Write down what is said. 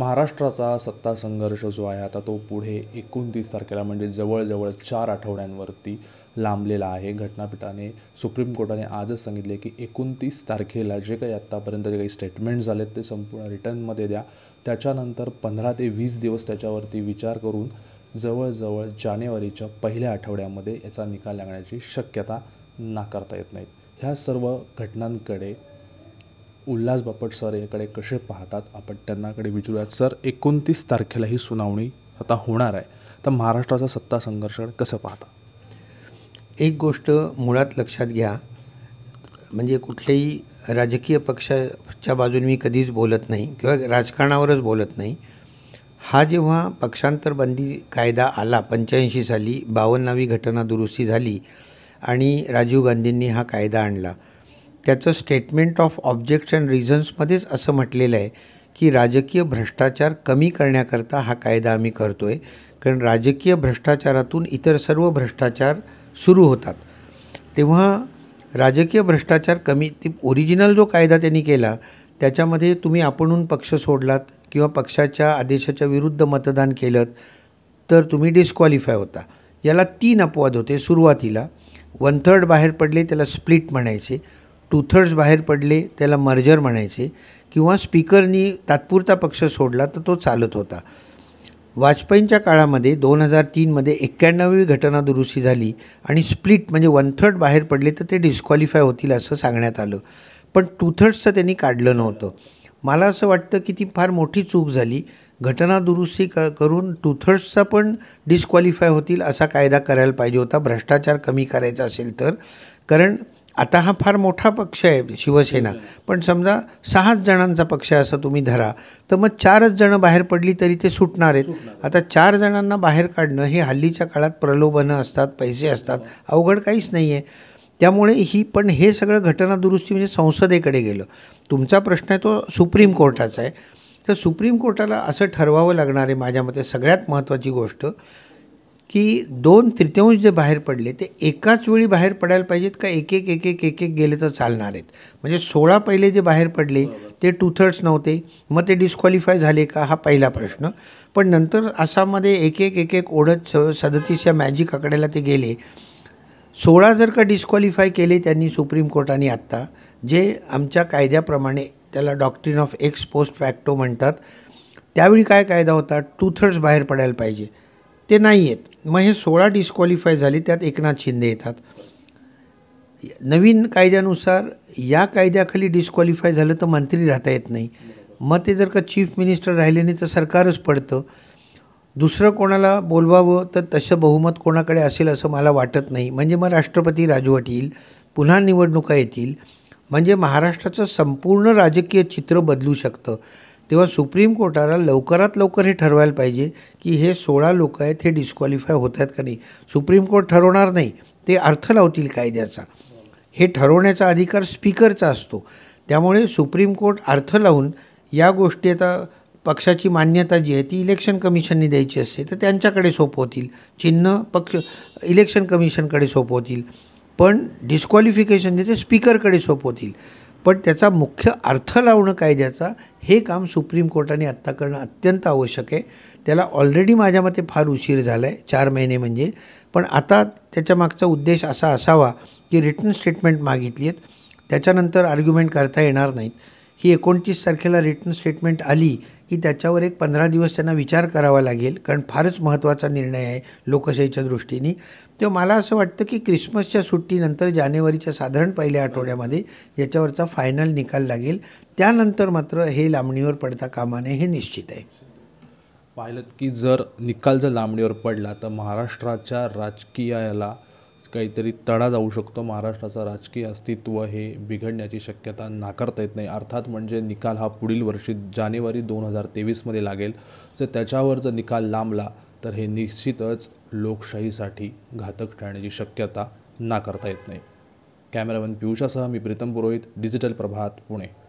महाराष्ट्राचा सत्ता संघर्ष जो आहे आता तो पुढे एकोणतीस तारखेला म्हणजे जवळजवळ चार आठवड्यांवरती लांबलेला आहे घटनापीठाने सुप्रीम कोर्टाने आजच सांगितले की एकोणतीस तारखेला जे काही आत्तापर्यंत जे काही स्टेटमेंट झालेत ते संपूर्ण रिटर्नमध्ये द्या त्याच्यानंतर पंधरा ते वीस दिवस त्याच्यावरती विचार करून जवळजवळ जानेवारीच्या पहिल्या आठवड्यामध्ये याचा निकाल लागण्याची शक्यता नाकारता येत नाहीत ह्या सर्व घटनांकडे उल्हास बापट सर याकडे कसे पाहतात आपण त्यांनाकडे विचारूयात सर एकोणतीस तारखेला ही सुनावणी आता होणार आहे तर महाराष्ट्राचा सत्ता संघर्ष कसं पाहता एक गोष्ट मुळात लक्षात घ्या म्हणजे कुठल्याही राजकीय पक्षाच्या बाजूने मी कधीच बोलत नाही किंवा राजकारणावरच बोलत नाही हा जेव्हा पक्षांतरबंदी कायदा आला पंच्याऐंशी साली बावन्नावी घटना दुरुस्ती झाली आणि राजीव गांधींनी हा कायदा आणला त्याचं स्टेटमेंट ऑफ ऑब्जेक्ट्स अँड रिझन्समध्येच असं म्हटलेलं आहे की राजकीय भ्रष्टाचार कमी करण्याकरता हा कायदा आम्ही करतो आहे कारण राजकीय भ्रष्टाचारातून इतर सर्व भ्रष्टाचार सुरू होतात तेव्हा राजकीय भ्रष्टाचार कमी ते ओरिजिनल जो कायदा त्यांनी केला त्याच्यामध्ये तुम्ही आपणून पक्ष सोडलात किंवा पक्षाच्या आदेशाच्या विरुद्ध मतदान केलं तर तुम्ही डिस्क्वालिफाय होता याला तीन अपवाद होते सुरुवातीला वन थर्ड बाहेर पडले त्याला स्प्लिट म्हणायचे टू थर्ड्स बाहेर पडले त्याला मर्जर म्हणायचे किंवा स्पीकरनी तात्पुरता पक्ष सोडला तर तो चालत होता वाजपेयींच्या काळामध्ये दोन हजार तीनमध्ये एक्क्याण्णवी घटना दुरुस्ती झाली आणि स्प्लिट म्हणजे वन थर्ड बाहेर पडले तर ते डिस्क्वालिफाय होतील असं सांगण्यात आलं पण टू थर्ड्सचं त्यांनी काढलं नव्हतं मला असं वाटतं की ती फार मोठी चूक झाली घटना दुरुस्ती क करून टू थर्ड्सचा पण डिस्क्वालिफाय होतील असा कायदा करायला पाहिजे होता भ्रष्टाचार कमी करायचा असेल तर कारण आता हा फार मोठा पक्ष आहे शिवसेना पण समजा सहाच जणांचा पक्ष आहे असं तुम्ही धरा तर मग चारच जणं बाहेर पडली तरी ते सुटणार आहेत आता चार जणांना बाहेर काढणं हे हल्लीच्या काळात प्रलोभनं असतात पैसे असतात हो. अवघड काहीच नाही आहे त्यामुळे ही पण हे सगळं घटना दुरुस्ती म्हणजे संसदेकडे गेलं तुमचा प्रश्न आहे तो सुप्रीम कोर्टाचा आहे तर सुप्रीम कोर्टाला असं ठरवावं लागणार आहे माझ्या मते सगळ्यात महत्त्वाची गोष्ट की दोन तृतीयांश जे बाहेर पडले ते एकाच वेळी बाहेर पडायला पाहिजेत का एक एक एक एक एक एक गेले तर चालणार आहेत म्हणजे सोळा पहिले जे बाहेर पडले ते टू थर्ड्स नव्हते मग ते डिस्क्वालिफाय झाले का हा पहिला प्रश्न पण नंतर आसाममध्ये एक एक एक एक ओढत स सदतीस या मॅजिक आकड्याला ते गेले सोळा जर का डिस्क्वालिफाय केले त्यांनी सुप्रीम कोर्टाने आत्ता जे आमच्या कायद्याप्रमाणे त्याला doctrine of ex post facto म्हणतात त्यावेळी काय कायदा होता टू थर्ड्स बाहेर पडायला पाहिजे ते नाही आहेत मग हे सोळा डिस्क्वालिफाय झाले त्यात एकनाथ शिंदे येतात नवीन कायद्यानुसार या कायद्याखाली डिस्क्वालिफाय झालं तर मंत्री राहता येत नाही मग ते जर का चीफ मिनिस्टर राहिले नाही तर सरकारच पडतं दुसरं कोणाला बोलवावं तर तसं बहुमत कोणाकडे असेल असं मला वाटत नाही म्हणजे मग राष्ट्रपती राजवट येईल पुन्हा निवडणुका येतील म्हणजे महाराष्ट्राचं संपूर्ण राजकीय चित्र बदलू शकतं तेव्हा सुप्रीम कोर्टाला लवकरात लवकर हे ठरवायला पाहिजे की हे सोळा लोक आहेत हे डिस्क्वालिफाय होत आहेत का नाही सुप्रीम कोर्ट ठरवणार नाही ते अर्थ लावतील कायद्याचा हे ठरवण्याचा अधिकार स्पीकरचा असतो त्यामुळे सुप्रीम कोर्ट अर्थ लावून या गोष्टी आता पक्षाची मान्यता जी आहे ती इलेक्शन कमिशनने द्यायची असते तर त्यांच्याकडे सोपवतील चिन्ह पक्ष इलेक्शन कमिशनकडे सोपवतील पण डिस्क्वालिफिकेशन जे ते स्पीकरकडे सोपवतील पण त्याचा मुख्य अर्थ लावणं कायद्याचा हे काम सुप्रीम कोर्टाने आत्ता करणं अत्यंत आवश्यक आहे त्याला ऑलरेडी माझ्या मते फार उशीर झाला आहे चार महिने म्हणजे पण आता त्याच्यामागचा उद्देश असा असावा की रिटन स्टेटमेंट मागितली आहेत त्याच्यानंतर आर्ग्युमेंट करता येणार नाहीत ही एकोणतीस तारखेला रिटर्न स्टेटमेंट आली की त्याच्यावर एक पंधरा दिवस त्यांना विचार करावा लागेल कारण फारच महत्त्वाचा निर्णय आहे लोकशाहीच्या दृष्टीने तेव्हा मला असं वाटतं की क्रिसमसच्या सुट्टीनंतर जानेवारीच्या साधारण पहिल्या आठवड्यामध्ये याच्यावरचा फायनल निकाल लागेल त्यानंतर मात्र हे लांबणीवर पडता कामाने हे निश्चित आहे पाहिलं की जर निकाल जर लांबणीवर पडला तर महाराष्ट्राच्या राजकीयाला काहीतरी तडा जाऊ शकतो महाराष्ट्राचं राजकीय अस्तित्व हे बिघडण्याची शक्यता नाकारता येत नाही अर्थात म्हणजे निकाल हा पुढील वर्षी जानेवारी दोन हजार तेवीसमध्ये लागेल जर त्याच्यावर जर निकाल लांबला तर हे निश्चितच लोकशाहीसाठी घातक ठरण्याची शक्यता नाकारता येत नाही कॅमेरामॅन पियुषासह मी प्रीतम पुरोहित डिजिटल प्रभात पुणे